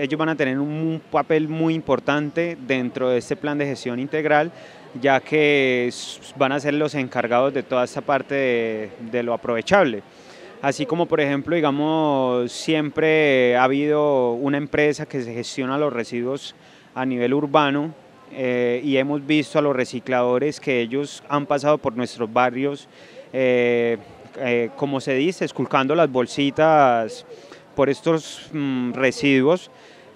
ellos van a tener un papel muy importante dentro de este plan de gestión integral, ya que van a ser los encargados de toda esta parte de, lo aprovechable. Así como, por ejemplo, digamos, siempre ha habido una empresa que se gestiona los residuos a nivel urbano eh, y hemos visto a los recicladores que ellos han pasado por nuestros barrios, eh, eh, como se dice, esculcando las bolsitas por estos mm, residuos,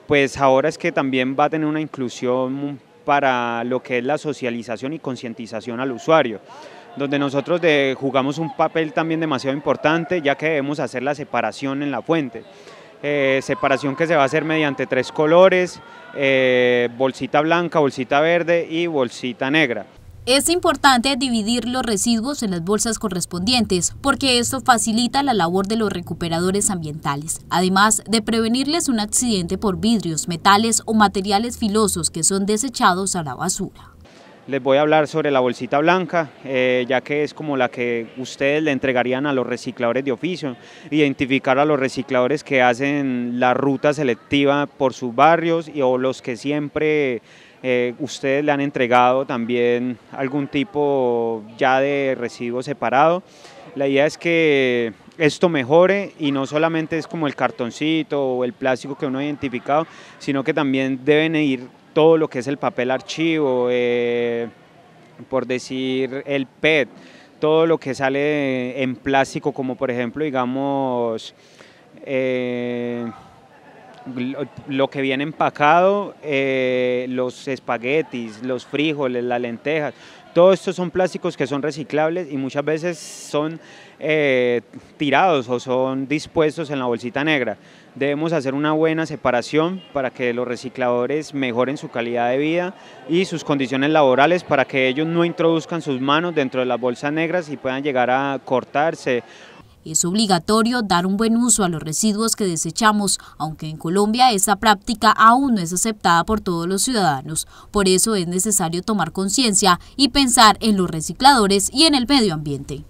pues ahora es que también va a tener una inclusión para lo que es la socialización y concientización al usuario donde nosotros jugamos un papel también demasiado importante, ya que debemos hacer la separación en la fuente. Eh, separación que se va a hacer mediante tres colores, eh, bolsita blanca, bolsita verde y bolsita negra. Es importante dividir los residuos en las bolsas correspondientes porque esto facilita la labor de los recuperadores ambientales, además de prevenirles un accidente por vidrios, metales o materiales filosos que son desechados a la basura les voy a hablar sobre la bolsita blanca, eh, ya que es como la que ustedes le entregarían a los recicladores de oficio, identificar a los recicladores que hacen la ruta selectiva por sus barrios y, o los que siempre eh, ustedes le han entregado también algún tipo ya de residuo separado. La idea es que esto mejore y no solamente es como el cartoncito o el plástico que uno ha identificado, sino que también deben ir todo lo que es el papel archivo, eh, por decir el PET, todo lo que sale en plástico, como por ejemplo, digamos, eh, lo, que viene empacado, eh, los espaguetis, los frijoles, las lentejas, todo estos son plásticos que son reciclables y muchas veces son eh, tirados o son dispuestos en la bolsita negra. Debemos hacer una buena separación para que los recicladores mejoren su calidad de vida y sus condiciones laborales para que ellos no introduzcan sus manos dentro de las bolsas negras y puedan llegar a cortarse es obligatorio dar un buen uso a los residuos que desechamos, aunque en Colombia esa práctica aún no es aceptada por todos los ciudadanos. Por eso es necesario tomar conciencia y pensar en los recicladores y en el medio ambiente.